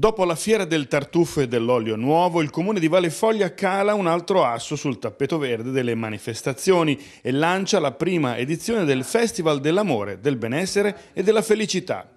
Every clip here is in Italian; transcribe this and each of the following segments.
Dopo la fiera del tartufo e dell'olio nuovo, il comune di Valefoglia cala un altro asso sul tappeto verde delle manifestazioni e lancia la prima edizione del Festival dell'amore, del benessere e della felicità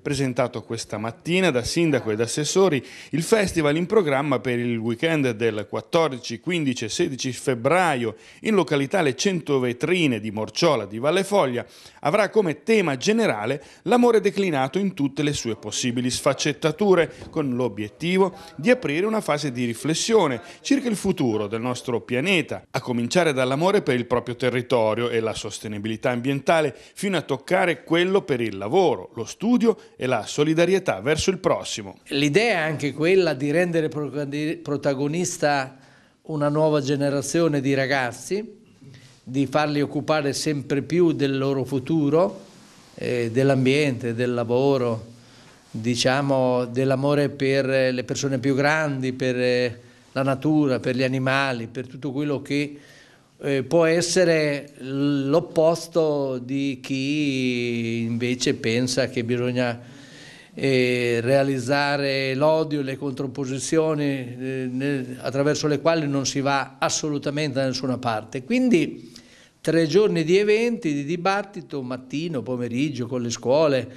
presentato questa mattina da sindaco ed assessori il festival in programma per il weekend del 14, 15 e 16 febbraio in località Le 100 Vetrine di Morciola di Vallefoglia avrà come tema generale l'amore declinato in tutte le sue possibili sfaccettature con l'obiettivo di aprire una fase di riflessione circa il futuro del nostro pianeta, a cominciare dall'amore per il proprio territorio e la sostenibilità ambientale fino a toccare quello per il lavoro, lo studio e la solidarietà verso il prossimo. L'idea è anche quella di rendere protagonista una nuova generazione di ragazzi, di farli occupare sempre più del loro futuro, eh, dell'ambiente, del lavoro, diciamo dell'amore per le persone più grandi, per eh, la natura, per gli animali, per tutto quello che eh, può essere l'opposto di chi invece pensa che bisogna eh, realizzare l'odio, le controposizioni eh, attraverso le quali non si va assolutamente da nessuna parte. Quindi tre giorni di eventi, di dibattito, mattino, pomeriggio, con le scuole,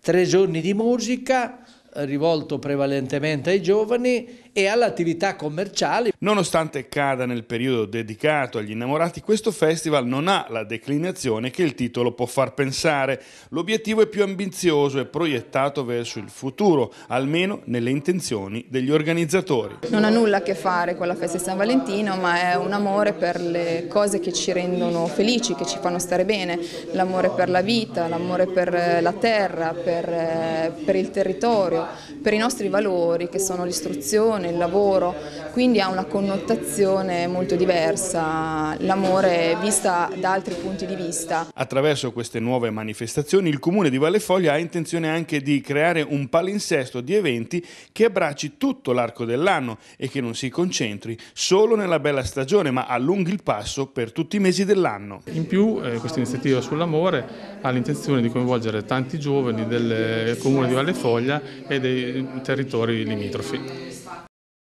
tre giorni di musica, rivolto prevalentemente ai giovani e all'attività commerciale. Nonostante cada nel periodo dedicato agli innamorati, questo festival non ha la declinazione che il titolo può far pensare. L'obiettivo è più ambizioso e proiettato verso il futuro, almeno nelle intenzioni degli organizzatori. Non ha nulla a che fare con la festa di San Valentino, ma è un amore per le cose che ci rendono felici, che ci fanno stare bene, l'amore per la vita, l'amore per eh, la terra, per, eh, per il territorio proprio per i nostri valori che sono l'istruzione, il lavoro, quindi ha una connotazione molto diversa, l'amore vista da altri punti di vista. Attraverso queste nuove manifestazioni il Comune di Valle Foglia ha intenzione anche di creare un palinsesto di eventi che abbracci tutto l'arco dell'anno e che non si concentri solo nella bella stagione ma allunghi il passo per tutti i mesi dell'anno. In più eh, questa iniziativa sull'amore ha l'intenzione di coinvolgere tanti giovani del Comune di Valle Foglia e dei territori limitrofi.